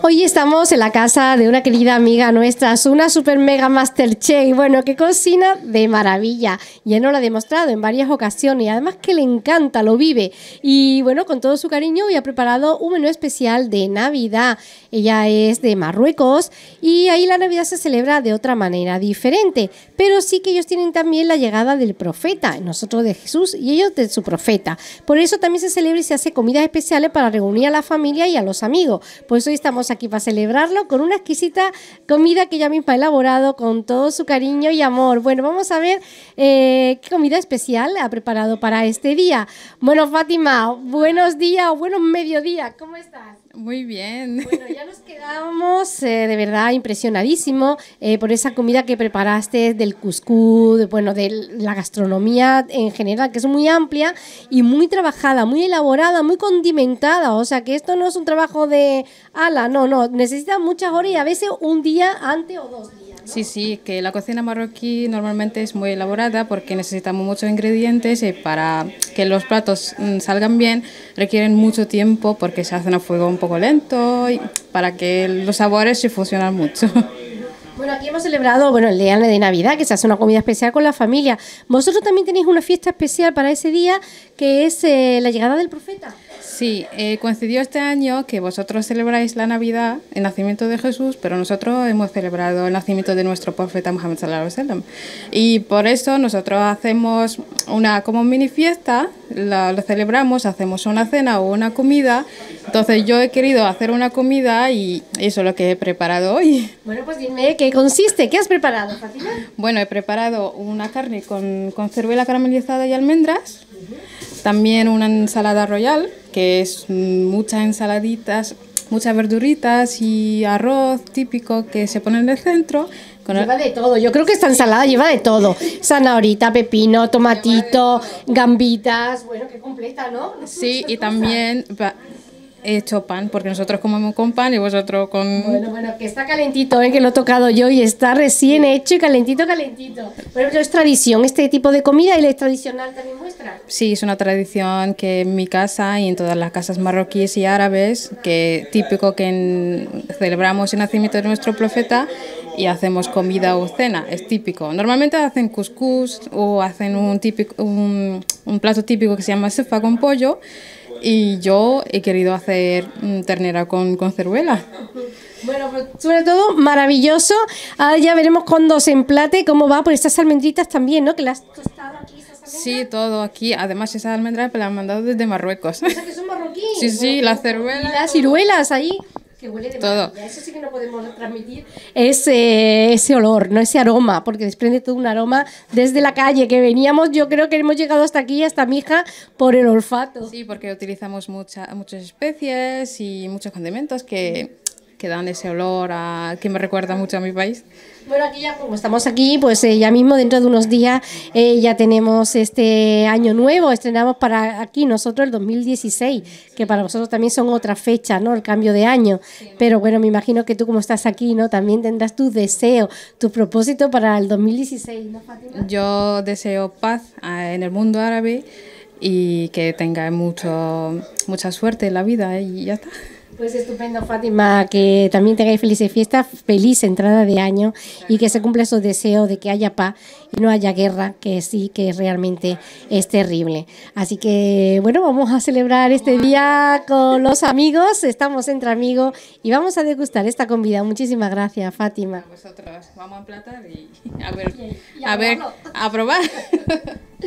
Hoy estamos en la casa de una querida amiga nuestra, es una super mega master chef, bueno, que cocina de maravilla. Ya nos lo ha demostrado en varias ocasiones y además que le encanta, lo vive. Y bueno, con todo su cariño hoy ha preparado un menú especial de Navidad. Ella es de Marruecos y ahí la Navidad se celebra de otra manera, diferente. Pero sí que ellos tienen también la llegada del profeta, nosotros de Jesús y ellos de su profeta. Por eso también se celebra y se hace comidas especiales para reunir a la familia y a los amigos. Por eso hoy estamos aquí para celebrarlo con una exquisita comida que ella misma ha elaborado con todo su cariño y amor. Bueno, vamos a ver eh, qué comida especial ha preparado para este día. Bueno, Fátima, buenos días o buenos mediodía, ¿cómo estás? Muy bien. Bueno, ya nos quedamos eh, de verdad impresionadísimo eh, por esa comida que preparaste del cuscú, bueno, de la gastronomía en general, que es muy amplia y muy trabajada, muy elaborada, muy condimentada. O sea, que esto no es un trabajo de ala, no, no, necesita muchas horas y a veces un día antes o dos días. Sí, sí, que la cocina marroquí normalmente es muy elaborada porque necesitamos muchos ingredientes y para que los platos mm, salgan bien requieren mucho tiempo porque se hacen a fuego un poco lento y para que los sabores se fusionan mucho. Bueno, aquí hemos celebrado bueno, el día de Navidad, que se hace una comida especial con la familia. Vosotros también tenéis una fiesta especial para ese día, que es eh, la llegada del profeta. Sí, eh, coincidió este año que vosotros celebráis la Navidad, el nacimiento de Jesús, pero nosotros hemos celebrado el nacimiento de nuestro profeta Muhammad Sallallahu Alaihi Y por eso nosotros hacemos una como mini fiesta, la, celebramos, hacemos una cena o una comida. Entonces yo he querido hacer una comida y eso es lo que he preparado hoy. Bueno, pues dime que qué consiste? ¿Qué has preparado, Bueno, he preparado una carne con, con caramelizada y almendras, también una ensalada royal, que es mm, muchas ensaladitas, muchas verduritas y arroz típico que se pone en el centro. Con lleva el... de todo, yo creo que esta ensalada lleva de todo. Zanahorita, pepino, tomatito, gambitas, bueno, qué completa, ¿no? Sí, y también hecho pan, porque nosotros comemos con pan y vosotros con... Bueno, bueno, que está calentito, ¿eh? que lo he tocado yo y está recién hecho y calentito, calentito. Bueno, pero es tradición, este tipo de comida y la tradicional también muestra. Sí, es una tradición que en mi casa y en todas las casas marroquíes y árabes, que típico que en, celebramos el nacimiento de nuestro profeta y hacemos comida o cena, es típico. Normalmente hacen couscous o hacen un, típico, un, un plato típico que se llama sefa con pollo, y yo he querido hacer mm, ternera con, con ceruela. Bueno, pues sobre todo maravilloso. Ahora ya veremos cuando se emplate cómo va por estas almendritas también, ¿no? Que las has tostado aquí. Sí, todo aquí. Además, esas almendras las han mandado desde Marruecos. O sea, que son marroquíes. Sí, sí, las ceruelas. las ciruelas ahí. Que huele de todo. Maravilla. Eso sí que no podemos transmitir. Ese, eh, ese olor, no ese aroma, porque desprende todo un aroma desde la calle que veníamos. Yo creo que hemos llegado hasta aquí, hasta Mija, por el olfato. Sí, porque utilizamos mucha, muchas especies y muchos condimentos que que dan ese olor a, que me recuerda mucho a mi país. Bueno, aquí ya como estamos aquí, pues eh, ya mismo dentro de unos días eh, ya tenemos este año nuevo, estrenamos para aquí nosotros el 2016, que para vosotros también son otra fecha, ¿no? El cambio de año. Pero bueno, me imagino que tú como estás aquí, ¿no? También tendrás tu deseo, tu propósito para el 2016, ¿no, Yo deseo paz ah, en el mundo árabe y que tenga mucha suerte en la vida ¿eh? y ya está. Pues estupendo, Fátima, que también tengáis feliz fiesta, feliz entrada de año y que se cumpla su deseo de que haya paz y no haya guerra, que sí, que realmente es terrible. Así que, bueno, vamos a celebrar este día con los amigos, estamos entre amigos y vamos a degustar esta comida. Muchísimas gracias, Fátima. A vamos a emplatar y ver, a, ver, a probar.